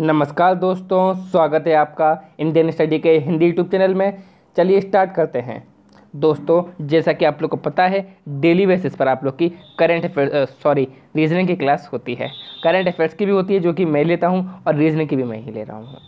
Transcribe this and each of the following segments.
नमस्कार दोस्तों स्वागत है आपका इंडियन स्टडी के हिंदी यूट्यूब चैनल में चलिए स्टार्ट करते हैं दोस्तों जैसा कि आप लोग को पता है डेली बेसिस पर आप लोग की करंट अफेयर्स सॉरी रीजनिंग की क्लास होती है करंट अफेयर्स की भी होती है जो कि मैं लेता हूँ और रीजनिंग की भी मैं ही ले रहा हूँ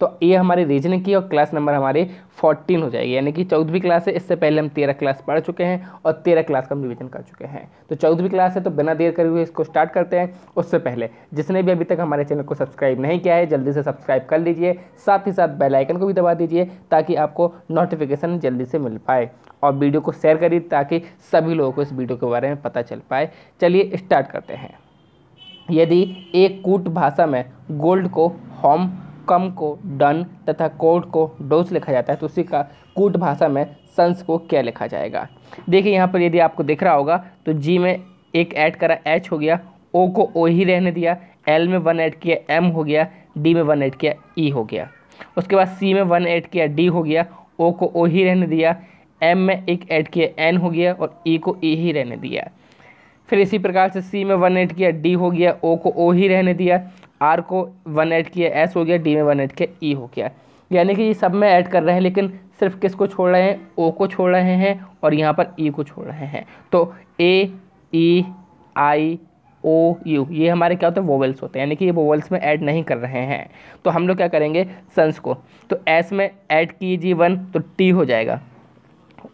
तो ये हमारे रीजनिंग की और क्लास नंबर हमारे फोर्टीन हो जाएगी यानी कि चौदहवीं क्लास है इससे पहले हम तेरह क्लास पढ़ चुके हैं और तेरह क्लास का हम रिविजन कर चुके हैं तो चौदहवीं क्लास है तो बिना देर करे हुए इसको स्टार्ट करते हैं उससे पहले जिसने भी अभी तक हमारे चैनल को सब्सक्राइब नहीं किया है जल्दी से सब्सक्राइब कर लीजिए साथ ही साथ बेलाइकन को भी दबा दीजिए ताकि आपको नोटिफिकेशन जल्दी से मिल पाए और वीडियो को शेयर करिए ताकि सभी लोगों को इस वीडियो के बारे में पता चल पाए चलिए स्टार्ट करते हैं यदि एक कूट भाषा में गोल्ड को होम कम को डन तथा कोट को डोज लिखा जाता है तो उसी का कूट भाषा में सन्स को क्या लिखा जाएगा देखिए यहाँ पर यदि आपको दिख रहा होगा तो जी में एक ऐड करा एच हो गया ओ को ओ ही रहने दिया एल में वन ऐड किया एम हो गया डी में वन ऐड किया ई e हो गया उसके बाद सी में वन ऐड किया डी हो गया ओ को ओ ही रहने दिया एम में एक ऐड किया एन हो गया और ई e को ई e ही रहने दिया फिर इसी प्रकार से सी में वन ऐड किया डी हो गया ओ को ओ ही रहने दिया आर को वन ऐड किया एस हो गया डी में वन ऐड किया ई e हो गया यानी कि ये सब में ऐड कर रहे हैं लेकिन सिर्फ किस को छोड़ रहे हैं ओ को छोड़ रहे हैं और यहाँ पर ई e को छोड़ रहे हैं तो ए ई आई ओ यू ये हमारे क्या होते हैं वोवेल्स होते हैं यानी कि ये वोवेल्स में ऐड नहीं कर रहे हैं तो हम लोग क्या करेंगे सन्स को तो एस में ऐड कीजिए वन तो टी हो जाएगा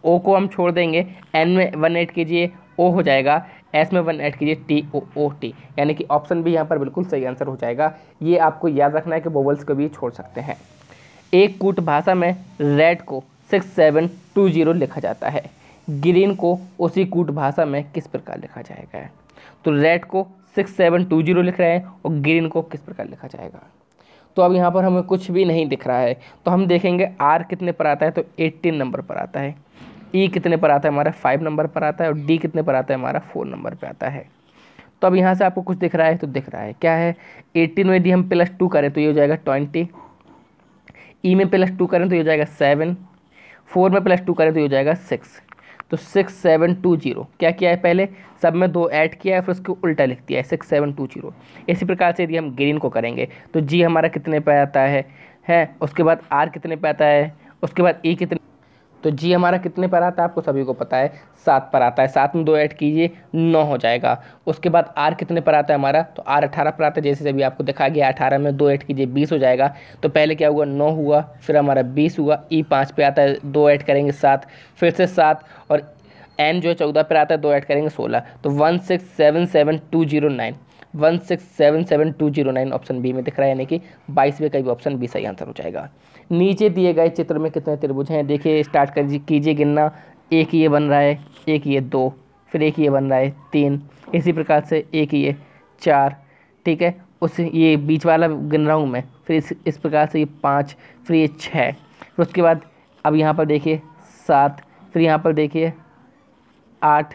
ओ को हम छोड़ देंगे एन में वन ऐड कीजिए ओ हो जाएगा एस में वन ऐड कीजिए टी ओ ओ टी यानी कि ऑप्शन भी यहाँ पर बिल्कुल सही आंसर हो जाएगा ये आपको याद रखना है कि वोवल्स को भी छोड़ सकते हैं एक कूट भाषा में रेड को सिक्स सेवन टू जीरो लिखा जाता है ग्रीन को उसी कूट भाषा में किस प्रकार लिखा जाएगा तो रेड को सिक्स सेवन टू जीरो लिख रहे हैं और ग्रीन को किस प्रकार लिखा जाएगा तो अब यहाँ पर हमें कुछ भी नहीं दिख रहा है तो हम देखेंगे आर कितने पर आता है तो एट्टीन नंबर पर आता है ई e कितने पर आता है हमारा फाइव नंबर पर आता है और डी कितने पर आता है हमारा फोर नंबर पर आता है तो अब यहाँ से आपको कुछ दिख रहा है तो दिख रहा है क्या है एटीन में यदि हम प्लस टू करें तो ये हो जाएगा ट्वेंटी ई e में प्लस टू करें तो ये हो जाएगा सेवन फोर में प्लस टू करें तो ये हो जाएगा सिक्स तो सिक्स सेवन टू जीरो क्या किया है पहले सब में दो ऐड किया है फिर उसको उल्टा लिख दिया है सिक्स सेवन टू जीरो इसी प्रकार से यदि हम ग्रीन को करेंगे तो जी हमारा कितने पे आता है है उसके बाद आर कितने पे आता है उसके बाद ई e कितने तो जी हमारा कितने पर आता है आपको सभी को पता है सात पर आता है सात में दो ऐड कीजिए नौ हो जाएगा उसके बाद आर कितने पर आता है हमारा तो आर अठारह पर आता है जैसे जब आपको दिखा गया अठारह में दो ऐड कीजिए बीस हो जाएगा तो पहले क्या हुआ नौ हुआ फिर हमारा बीस हुआ ई पाँच पर आता है दो ऐड करेंगे सात फिर से सात और एन जो है चौदह पर आता है दो ऐड करेंगे सोलह तो one six seven seven two zero nine one six seven seven two zero nine option B में दिख रहा है यानी कि बाईसवें का भी ऑप्शन बी सही आंसर हो जाएगा नीचे दिए गए चित्र में कितने त्रिभुज हैं देखिए स्टार्ट कर कीजिए गिनना एक ये बन रहा है एक ये दो फिर एक ये बन रहा है तीन इसी प्रकार से एक ये चार ठीक है उस ये बीच वाला गिन रहा हूँ मैं फिर इस इस प्रकार से ये पाँच फिर ये छः फिर उसके बाद अब यहाँ पर देखिए सात फिर यहाँ पर देखिए आठ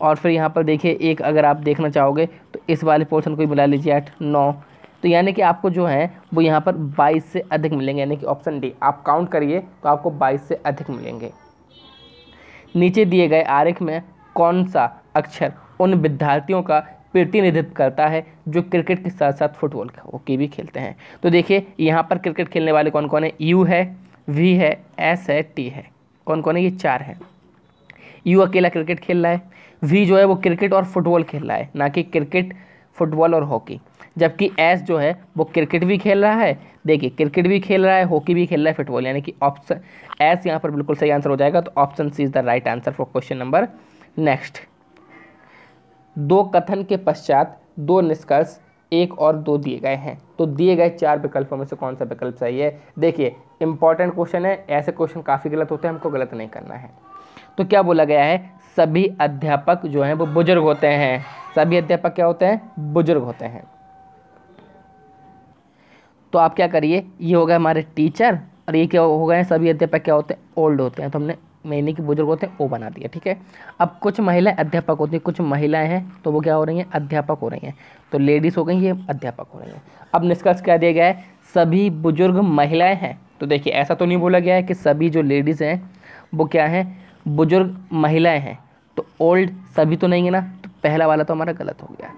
और फिर यहाँ पर देखिए एक अगर आप देखना चाहोगे तो इस वाले पोर्शन को भी मिला लीजिए आठ नौ तो यानी कि आपको जो है वो यहाँ पर 22 से अधिक मिलेंगे यानी कि ऑप्शन डी आप काउंट करिए तो आपको 22 से अधिक मिलेंगे नीचे दिए गए आरेख में कौन सा अक्षर उन विद्यार्थियों का प्रतिनिधित्व करता है जो क्रिकेट के साथ साथ फुटबॉल की भी खेलते हैं तो देखिए यहाँ पर क्रिकेट खेलने वाले कौन कौन है यू है वी है एस है टी है कौन कौन है ये चार है यू अकेला क्रिकेट खेल रहा है वी जो है वो क्रिकेट और फुटबॉल खेल रहा है ना कि क्रिकेट फुटबॉल और हॉकी जबकि एस जो है वो क्रिकेट भी खेल रहा है देखिए क्रिकेट भी खेल रहा है हॉकी भी खेल रहा है फुटबॉल यानी कि ऑप्शन एस यहाँ पर बिल्कुल सही आंसर हो जाएगा तो option C is the right answer for question number next दो कथन के पश्चात दो निष्कर्ष एक और दो दिए गए हैं तो दिए गए चार विकल्पों में से कौन सा विकल्प सही है देखिए इंपॉर्टेंट क्वेश्चन है ऐसे क्वेश्चन काफ़ी गलत होते हैं हमको गलत नहीं करना है तो क्या बोला गया है सभी अध्यापक जो हैं वो बुजुर्ग होते हैं सभी अध्यापक क्या होते हैं बुजुर्ग होते हैं तो आप क्या करिए ये हो गए हमारे टीचर और ये क्या हो गए सभी अध्यापक क्या होते हैं ओल्ड होते हैं तो हमने महीने के बुजुर्ग होते हैं वो बना दिया ठीक है अब कुछ महिलाएं अध्यापक होती हैं कुछ महिलाएं हैं तो वो क्या हो रही हैं अध्यापक हो रही हैं तो लेडीज़ हो गई ये अध्यापक हो रही हैं अब निष्कर्ष क्या दिया गया है सभी बुजुर्ग महिलाएं हैं तो देखिए ऐसा तो नहीं बोला गया है कि सभी जो लेडीज़ हैं वो क्या हैं बुजुर्ग महिलाएँ हैं तो ओल्ड सभी तो नहीं है ना तो पहला वाला तो हमारा गलत हो गया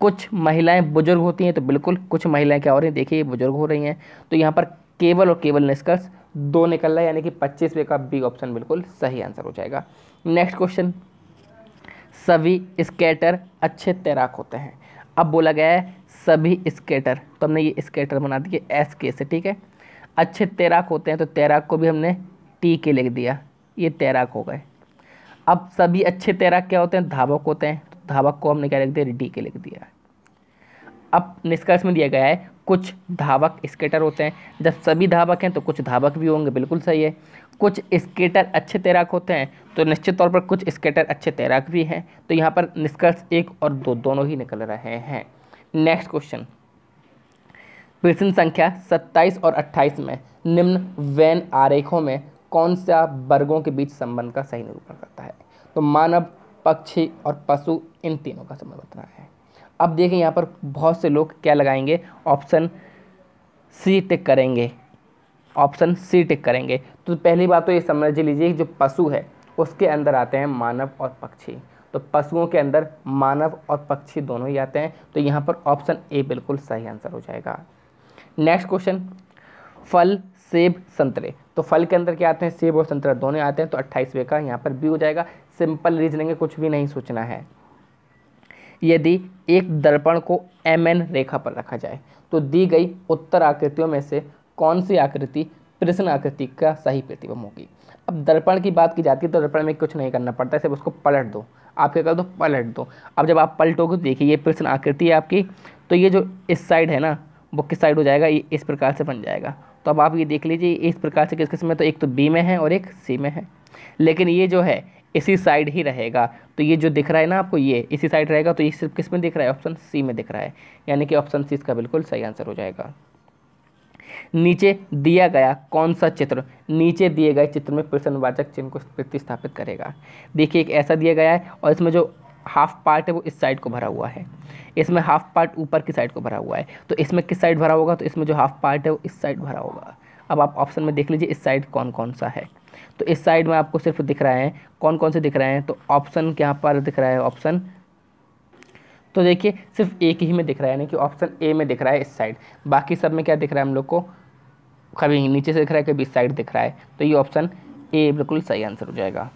कुछ महिलाएं बुजुर्ग होती हैं तो बिल्कुल कुछ महिलाएं क्या हो रही हैं देखिए बुजुर्ग हो रही हैं तो यहाँ पर केवल और केवल निष्कर्ष दो निकल रहा है यानी कि पच्चीसवें का बी ऑप्शन बिल्कुल सही आंसर हो जाएगा नेक्स्ट क्वेश्चन सभी स्केटर अच्छे तैराक होते हैं अब बोला गया है सभी स्केटर तो हमने ये स्केटर बना दिए एस के से ठीक है अच्छे तैराक होते हैं तो तैराक को भी हमने टी के लिख दिया ये तैराक हो गए अब सभी अच्छे तैराक क्या होते हैं धावक होते हैं धावक को हमने क्या लिख दिया डी के लिख दिया अब निष्कर्ष में दिया गया है कुछ धावक स्केटर होते हैं जब सभी धावक हैं तो कुछ धावक भी होंगे बिल्कुल सही है कुछ स्केटर अच्छे तैराक होते हैं तो निश्चित तौर पर कुछ स्केटर अच्छे तैराक भी हैं तो यहाँ पर निष्कर्ष एक और दो दोनों ही निकल रहे हैं नेक्स्ट क्वेश्चन प्रश्न संख्या 27 और 28 में निम्न वैन आरेखों में कौन सा वर्गों के बीच संबंध का सही निरूपण करता है तो मानव पक्षी और पशु इन तीनों का समय बताना है अब देखें यहाँ पर बहुत से लोग क्या लगाएंगे ऑप्शन सी टिक करेंगे ऑप्शन सी टिक करेंगे तो पहली बात तो ये समझ लीजिए कि जो पशु है उसके अंदर आते हैं मानव और पक्षी तो पशुओं के अंदर मानव और पक्षी दोनों ही आते हैं तो यहाँ पर ऑप्शन ए बिल्कुल सही आंसर हो जाएगा नेक्स्ट क्वेश्चन फल सेब संतरे तो फल के अंदर क्या आते हैं सेब और संतरा दोनों आते हैं तो अट्ठाईसवें का यहाँ पर बी हो जाएगा सिंपल रीजनिंग है कुछ भी नहीं सोचना है यदि एक दर्पण को एम एन रेखा पर रखा जाए तो दी गई उत्तर आकृतियों में से कौन सी आकृति कृष्ण आकृति का सही प्रतिबंब होगी अब दर्पण की बात की जाती है तो दर्पण में कुछ नहीं करना पड़ता है सिर्फ उसको पलट दो आप क्या कर दो पलट दो अब जब आप पलटोगे तो देखिए ये कृष्ण आकृति है आपकी तो ये जो इस साइड है ना वो किस साइड हो जाएगा ये इस प्रकार से बन जाएगा तो अब आप ये देख लीजिए इस प्रकार से किस किस में तो एक तो बी में है और एक सी में है लेकिन ये जो है इसी साइड ही रहेगा तो ये जो दिख रहा है ना आपको ये इसी साइड रहेगा तो ये सिर्फ किस में दिख रहा है ऑप्शन सी में दिख रहा है यानी कि ऑप्शन सी इसका बिल्कुल सही आंसर हो जाएगा नीचे दिया गया कौन सा चित्र नीचे दिए गए चित्र में प्रश्नवाचक चिन्ह को प्रतिस्थापित करेगा देखिए एक ऐसा दिया गया है और इसमें जो हाफ पार्ट है वो इस साइड को भरा हुआ है इसमें हाफ पार्ट ऊपर की साइड को भरा हुआ है तो इसमें किस साइड भरा होगा तो इसमें जो हाफ पार्ट है वो इस साइड भरा होगा अब आप ऑप्शन में देख लीजिए इस साइड कौन कौन सा है तो इस साइड में आपको सिर्फ दिख रहा है कौन कौन से दिख रहे हैं तो ऑप्शन यहाँ पर दिख रहा है ऑप्शन तो देखिए सिर्फ एक ही में दिख रहा है यानी कि ऑप्शन ए में दिख रहा है इस साइड बाकी सब में क्या दिख रहा है हम लोग को कभी नीचे से दिख रहा है कभी इस साइड दिख रहा है तो ये ऑप्शन ए बिल्कुल सही आंसर हो जाएगा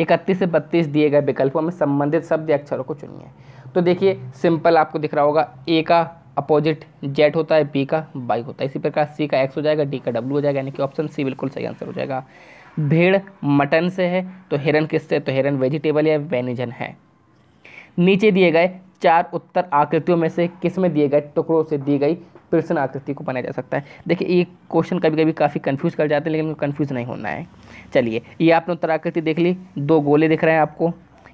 इकतीस से बत्तीस दिए गए विकल्पों में संबंधित शब्द अक्षरों को चुनिए तो देखिए सिंपल आपको दिख रहा होगा ए का अपोजिट जेट होता है बी का बाइक होता है इसी प्रकार सी का एक्स हो जाएगा डी का डब्ल्यू हो जाएगा यानी कि ऑप्शन सी बिल्कुल सही आंसर हो जाएगा भेड़ मटन से है तो हिरन किससे तो हिरन वेजिटेबल या वेनिजन है नीचे दिए गए चार उत्तर आकृतियों में से किस में दिए गए टुकड़ों से दी गई प्रश्न आकृति को बनाया जा सकता है देखिए ये क्वेश्चन कभी कभी काफ़ी कन्फ्यूज़ कर जाते हैं लेकिन कन्फ्यूज़ नहीं होना है चलिए ये आपने उत्तर आकृति देख ली दो गोले दिख रहे हैं आपको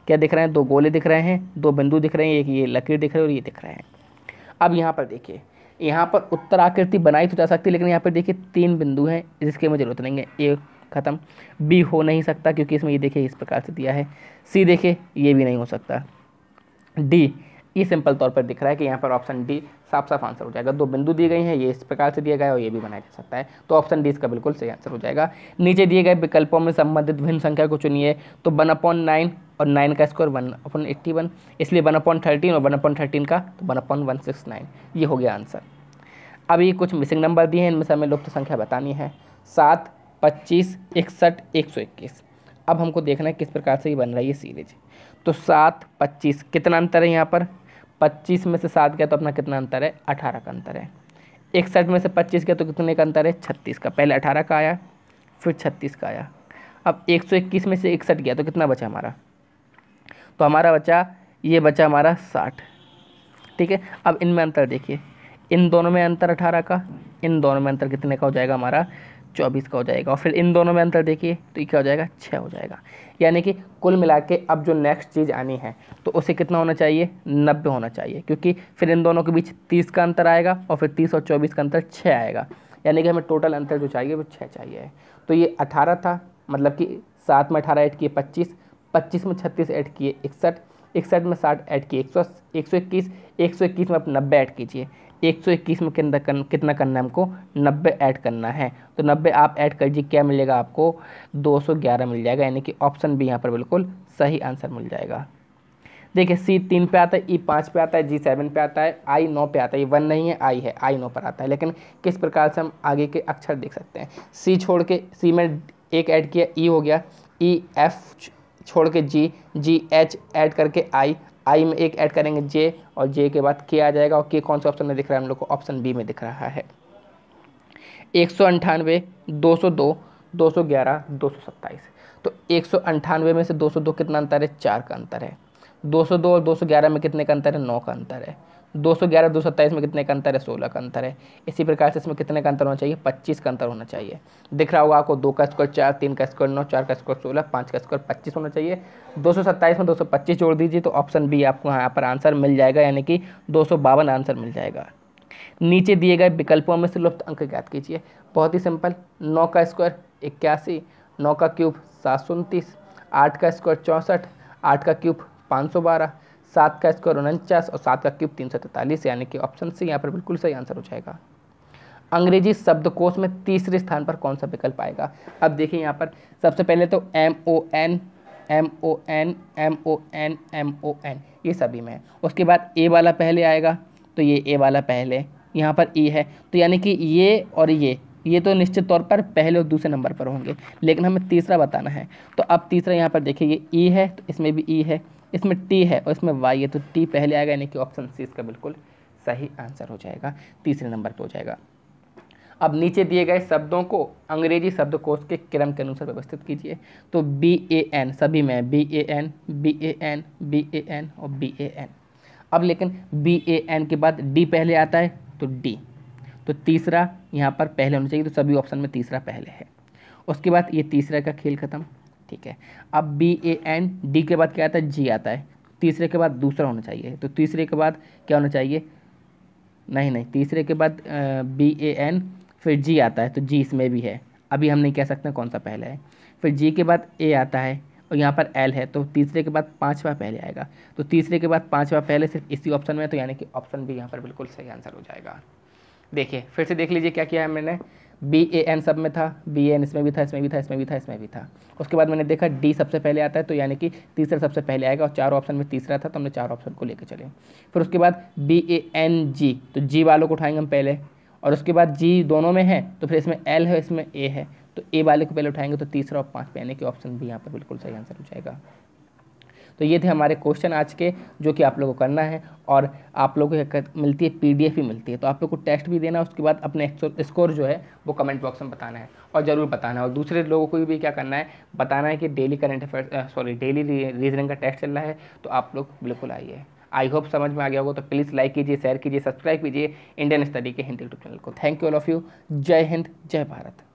क्या दिख रहे हैं दो गोले दिख रहे हैं दो बिंदु दिख रहे हैं एक ये लकीर दिख रही है और ये दिख रहे हैं अब यहाँ पर देखिए यहाँ पर उत्तराकृति बनाई तो जा सकती है लेकिन यहाँ पर देखिए तीन बिंदु हैं जिसकी मुझे ज़रूरत नहीं है ए ख़त्म बी हो नहीं सकता क्योंकि इसमें ये देखिए इस प्रकार से दिया है सी देखिए ये भी नहीं हो सकता डी ये सिंपल तौर पर दिख रहा है कि यहाँ पर ऑप्शन डी साफ साफ आंसर हो जाएगा दो बिंदु दिए गए हैं ये इस प्रकार से दिया गया है और ये भी बनाया जा सकता है तो ऑप्शन डी इसका बिल्कुल सही आंसर हो जाएगा नीचे दिए गए विकल्पों में संबंधित भिन्न संख्या को चुनिए तो वन अपॉन नाइन और नाइन का square one upon eighty one इसलिए वन अपॉन थर्टीन और वन अपॉन थर्टीन का तो one upon one six nine ये हो गया आंसर अभी कुछ मिसिंग नंबर दिए हैं इनमें से हमें लुप्त संख्या बतानी है सात पच्चीस इकसठ एक सौ इक्कीस अब हमको देखना है किस प्रकार से ये बन रही है सीरीज तो सात पच्चीस कितना अंतर है यहाँ पर पच्चीस में से सात गया तो अपना कितना अंतर है अठारह का अंतर है इकसठ में से पच्चीस गया तो कितने का अंतर है छत्तीस का पहले अठारह का आया फिर छत्तीस का आया अब एक सौ इक्कीस में से इकसठ गया तो कितना बचा हमारा तो हमारा बचा ये बचा हमारा साठ ठीक है अब इनमें अंतर देखिए इन दोनों में अंतर अठारह का इन दोनों में अंतर कितने का हो जाएगा हमारा चौबीस का हो जाएगा और फिर इन दोनों में अंतर देखिए तो ये क्या हो जाएगा छः हो जाएगा यानी कि कुल मिला के अब जो नेक्स्ट चीज़ आनी है तो उसे कितना होना चाहिए नब्बे होना चाहिए क्योंकि फिर इन दोनों के बीच तीस का अंतर आएगा और फिर तीस और चौबीस का अंतर छः आएगा यानी कि हमें टोटल अंतर जो चाहिए वो छः चाहिए तो ये अठारह था मतलब कि सात में अठारह ऐड किए पच्चीस पच्चीस में छत्तीस ऐड किए इकसठ इकसठ में साठ ऐड किए एक सौ एक सौ इक्कीस एक सौ इक्कीस में आप नब्बे ऐड कीजिए एक सौ इक्कीस में कितना कर, कितना करना है हमको नब्बे ऐड करना है तो नब्बे आप ऐड कर दीजिए क्या मिलेगा आपको दो सौ ग्यारह मिल जाएगा यानी कि ऑप्शन भी यहाँ पर बिल्कुल सही आंसर मिल जाएगा देखिए सी तीन पे आता है ई पाँच पे आता है जी सेवन पे आता है आई नौ पे आता है ये वन नहीं है आई है आई नौ पर आता है लेकिन किस प्रकार से हम आगे के अक्षर देख सकते हैं सी छोड़ के सी में एक ऐड किया ई हो गया ई एफ छोड़ के जी जी एच ऐड करके आई आई में एक ऐड करेंगे जे और जे के बाद के आ जाएगा और के कौन सा ऑप्शन में दिख रहा है हम लोग को ऑप्शन बी में दिख रहा है एक सौ अंठानवे दो सौ दो दो सौ ग्यारह दो सौ सत्ताईस तो एक सौ अंठानवे में से दो सौ दो कितना अंतर है चार का अंतर है दो सौ दो और दो सौ ग्यारह में कितने का अंतर है नौ का अंतर है दो सौ ग्यारह दो सौ सत्ताईस में कितने का अंतर है सोलह का अंतर है इसी प्रकार से इसमें कितने का अंतर होना चाहिए पच्चीस का अंतर होना चाहिए दिख रहा होगा आपको दो का स्क्वायर चार तीन का स्क्वायर नौ चार का स्क्वायर सोलह पाँच का स्क्वायर पच्चीस होना चाहिए दो सौ सत्ताईस में दो सौ पच्चीस जोड़ दीजिए तो ऑप्शन बी आपको यहाँ पर आंसर मिल जाएगा यानी कि दो सौ बावन आंसर मिल जाएगा नीचे दिए गए विकल्पों में से लुप्त अंक ज्ञात कीजिए बहुत ही सिंपल नौ का स्क्वायर इक्यासी नौ का क्यूब सात सौ उनतीस आठ का स्क्वायर चौंसठ आठ का क्यूब पाँच सौ बारह सात का स्क्वायर उनचास और सात का क्यूब तीन सौ तैंतालीस यानी कि ऑप्शन सी यहाँ पर बिल्कुल सही आंसर हो जाएगा अंग्रेजी शब्दकोश में तीसरे स्थान पर कौन सा विकल्प आएगा अब देखिए यहाँ पर सबसे पहले तो M O N M O N M O N M O N ये सभी में है उसके बाद ए वाला पहले आएगा तो ये ए वाला पहले यहाँ पर ई e है तो यानी कि ये और ये ये तो निश्चित तौर पर पहले और दूसरे नंबर पर होंगे लेकिन हमें तीसरा बताना है तो अब तीसरा यहाँ पर देखिए ये ई e है तो इसमें भी ई e है इसमें टी है और इसमें वाई है तो टी पहले आएगा यानी कि ऑप्शन सी इसका बिल्कुल सही आंसर हो जाएगा तीसरे नंबर पर हो जाएगा अब नीचे दिए गए शब्दों को अंग्रेजी शब्द कोश के क्रम के अनुसार व्यवस्थित कीजिए तो बी ए एन सभी में B A N B A N B A N और बी ए एन अब लेकिन बी ए एन के बाद डी पहले आता है तो डी तो तीसरा यहाँ पर पहले होना चाहिए तो सभी ऑप्शन में तीसरा पहले है उसके बाद ये तीसरा का खेल खत्म ठीक है अब बी ए एन डी के बाद क्या आता है जी आता है तीसरे के बाद दूसरा होना चाहिए तो तीसरे के बाद क्या होना चाहिए नहीं नहीं तीसरे के बाद बी ए एन फिर जी आता है तो जी इसमें भी है अभी हम नहीं कह सकते कौन सा पहले है फिर जी के बाद ए आता है और यहाँ पर एल है तो तीसरे के बाद पाँचवा पहले आएगा तो तीसरे के बाद पाँचवा पहले सिर्फ इसी ऑप्शन में तो यानी कि ऑप्शन भी यहाँ पर बिल्कुल सही आंसर हो जाएगा देखिए फिर से देख लीजिए क्या किया है मैंने बी ए एन सब में था बी एन इसमें भी था इसमें भी था इसमें भी था इसमें भी था उसके बाद मैंने देखा डी सबसे पहले आता है तो यानी कि तीसरा सबसे पहले आएगा और चार ऑप्शन में तीसरा था तो हमने चार ऑप्शन को लेकर चले फिर उसके बाद बी ए एन जी तो जी वालों को उठाएंगे हम पहले और उसके बाद जी दोनों में है तो फिर इसमें एल है इसमें ए है तो ए वाले को पहले उठाएंगे तो तीसरा और पाँच पे यानी कि ऑप्शन भी यहाँ पर बिल्कुल सही आंसर हो जाएगा तो ये थे हमारे क्वेश्चन आज के जो कि आप लोगों को करना है और आप लोगों को मिलती है पीडीएफ भी मिलती है तो आप लोग को टेस्ट भी देना है उसके बाद अपने स्कोर जो है वो कमेंट बॉक्स में बताना है और ज़रूर बताना है और दूसरे लोगों को भी क्या करना है बताना है कि daily current affair sorry daily reasoning का टेस्ट चल रहा है तो आप लोग बिल्कुल आइए आई होप समझ में आ गया होगा तो प्लीज़ लाइक कीजिए शेयर कीजिए सब्सक्राइब कीजिए इंडियन स्टडी के हिंदी यूट्यूब चैनल को thank you all of you जय हिंद जय भारत